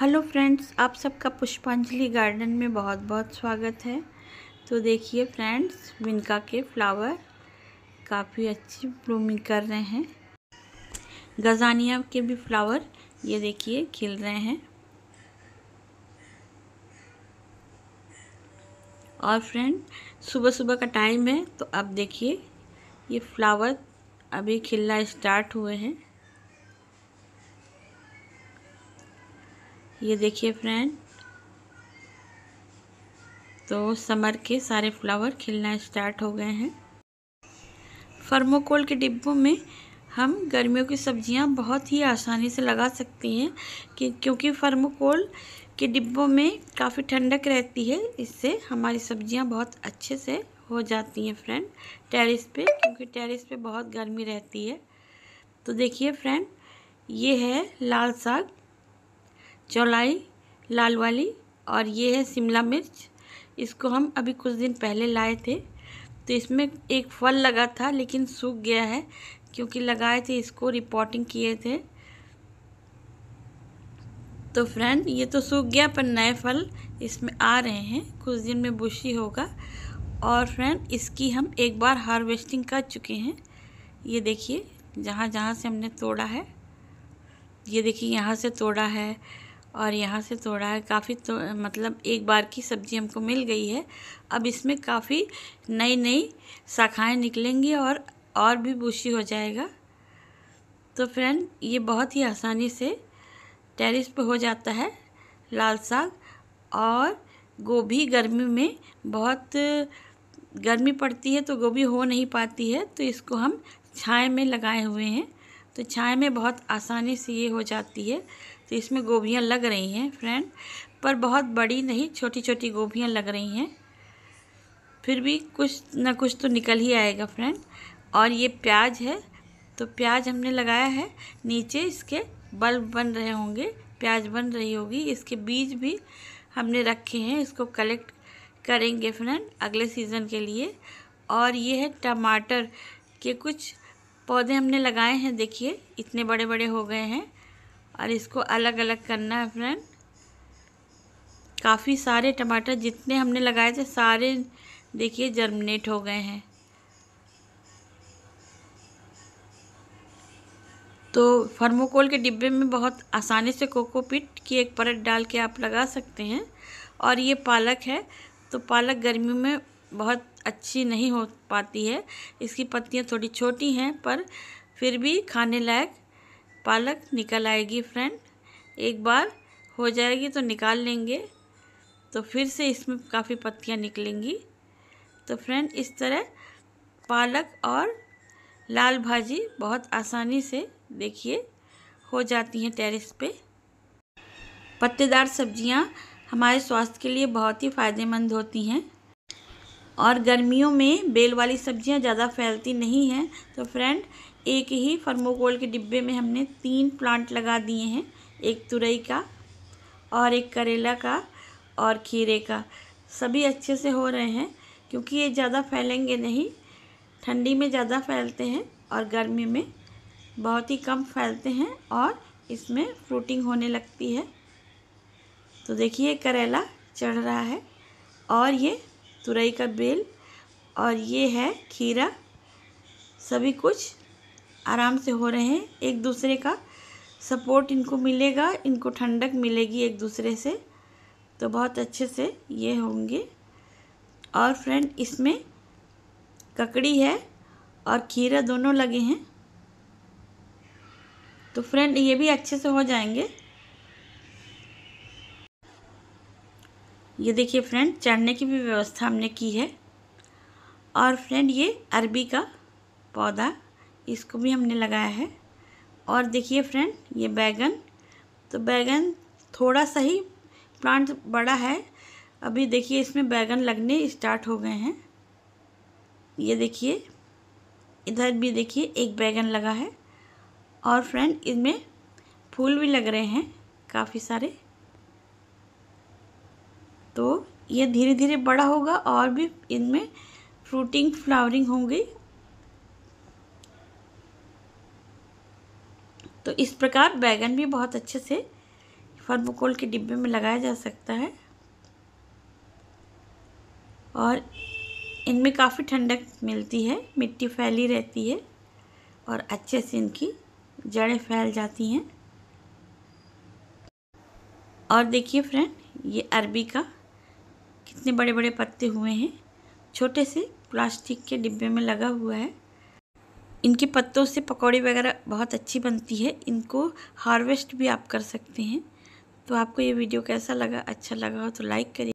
hello friends आप सबका पुष्पांजलि गार्डन में बहुत बहुत स्वागत है तो देखिए फ्रेंड्स विनका के फ्लावर काफ़ी अच्छी ब्लूमिंग कर रहे हैं गजानिया के भी फ्लावर ये देखिए खिल रहे हैं और फ्रेंड सुबह सुबह का टाइम है तो अब देखिए ये फ्लावर अभी खिलना स्टार्ट हुए हैं ये देखिए फ्रेंड तो समर के सारे फ्लावर खिलना स्टार्ट हो गए हैं फर्मोकोल के डिब्बों में हम गर्मियों की सब्जियां बहुत ही आसानी से लगा सकते हैं कि क्योंकि फर्मोकोल के डिब्बों में काफ़ी ठंडक रहती है इससे हमारी सब्जियां बहुत अच्छे से हो जाती हैं फ्रेंड टेरेस पे क्योंकि टेरेस पे बहुत गर्मी रहती है तो देखिए फ्रेंड ये है लाल साग चौलाई लाल वाली और ये है शिमला मिर्च इसको हम अभी कुछ दिन पहले लाए थे तो इसमें एक फल लगा था लेकिन सूख गया है क्योंकि लगाए थे इसको रिपोर्टिंग किए थे तो फ्रेंड ये तो सूख गया पर नए फल इसमें आ रहे हैं कुछ दिन में बुशी होगा और फ्रेंड इसकी हम एक बार हार्वेस्टिंग कर चुके हैं ये देखिए जहाँ जहाँ से हमने तोड़ा है ये देखिए यहाँ से तोड़ा है और यहाँ से थोड़ा है काफ़ी तो मतलब एक बार की सब्ज़ी हमको मिल गई है अब इसमें काफ़ी नई नई शाखाएँ निकलेंगी और और भी बूशी हो जाएगा तो फ्रेंड ये बहुत ही आसानी से टेरिस पे हो जाता है लाल साग और गोभी गर्मी में बहुत गर्मी पड़ती है तो गोभी हो नहीं पाती है तो इसको हम छाए में लगाए हुए हैं तो छाए में बहुत आसानी से ये हो जाती है तो इसमें गोभियाँ लग रही हैं फ्रेंड पर बहुत बड़ी नहीं छोटी छोटी गोभियाँ लग रही हैं फिर भी कुछ ना कुछ तो निकल ही आएगा फ्रेंड और ये प्याज है तो प्याज हमने लगाया है नीचे इसके बल्ब बन रहे होंगे प्याज बन रही होगी इसके बीज भी हमने रखे हैं इसको कलेक्ट करेंगे फ्रेंड अगले सीज़न के लिए और ये है टमाटर के कुछ पौधे हमने लगाए हैं देखिए इतने बड़े बड़े हो गए हैं और इसको अलग अलग करना है फ्रेंड काफ़ी सारे टमाटर जितने हमने लगाए थे सारे देखिए जर्मिनेट हो गए हैं तो फर्मोकोल के डिब्बे में बहुत आसानी से कोकोपीट की एक परत डाल के आप लगा सकते हैं और ये पालक है तो पालक गर्मी में बहुत अच्छी नहीं हो पाती है इसकी पत्तियाँ थोड़ी छोटी हैं पर फिर भी खाने लायक पालक निकल आएगी फ्रेंड एक बार हो जाएगी तो निकाल लेंगे तो फिर से इसमें काफ़ी पत्तियाँ निकलेंगी तो फ्रेंड इस तरह पालक और लाल भाजी बहुत आसानी से देखिए हो जाती हैं टेरेस पे पत्तेदार सब्जियां हमारे स्वास्थ्य के लिए बहुत ही फ़ायदेमंद होती हैं और गर्मियों में बेल वाली सब्जियां ज़्यादा फैलती नहीं हैं तो फ्रेंड एक ही फर्मोकोल के डिब्बे में हमने तीन प्लांट लगा दिए हैं एक तुरई का और एक करेला का और खीरे का सभी अच्छे से हो रहे हैं क्योंकि ये ज़्यादा फैलेंगे नहीं ठंडी में ज़्यादा फैलते हैं और गर्मी में बहुत ही कम फैलते हैं और इसमें फ्रूटिंग होने लगती है तो देखिए करेला चढ़ रहा है और ये तुरई का बेल और ये है खीरा सभी कुछ आराम से हो रहे हैं एक दूसरे का सपोर्ट इनको मिलेगा इनको ठंडक मिलेगी एक दूसरे से तो बहुत अच्छे से ये होंगे और फ्रेंड इसमें ककड़ी है और खीरा दोनों लगे हैं तो फ्रेंड ये भी अच्छे से हो जाएंगे ये देखिए फ्रेंड चढ़ने की भी व्यवस्था हमने की है और फ्रेंड ये अरबी का पौधा इसको भी हमने लगाया है और देखिए फ्रेंड ये बैगन तो बैगन थोड़ा सा ही प्लांट बड़ा है अभी देखिए इसमें बैगन लगने स्टार्ट हो गए हैं ये देखिए इधर भी देखिए एक बैगन लगा है और फ्रेंड इसमें फूल भी लग रहे हैं काफ़ी सारे तो ये धीरे धीरे बड़ा होगा और भी इनमें फ्रूटिंग फ्लावरिंग होंगी तो इस प्रकार बैगन भी बहुत अच्छे से फर्मोकोल के डिब्बे में लगाया जा सकता है और इनमें काफ़ी ठंडक मिलती है मिट्टी फैली रहती है और अच्छे से इनकी जड़ें फैल जाती हैं और देखिए फ्रेंड ये अरबी का कितने बड़े बड़े पत्ते हुए हैं छोटे से प्लास्टिक के डिब्बे में लगा हुआ है इनके पत्तों से पकौड़ी वगैरह बहुत अच्छी बनती है इनको हार्वेस्ट भी आप कर सकते हैं तो आपको ये वीडियो कैसा लगा अच्छा लगा हो तो लाइक करिए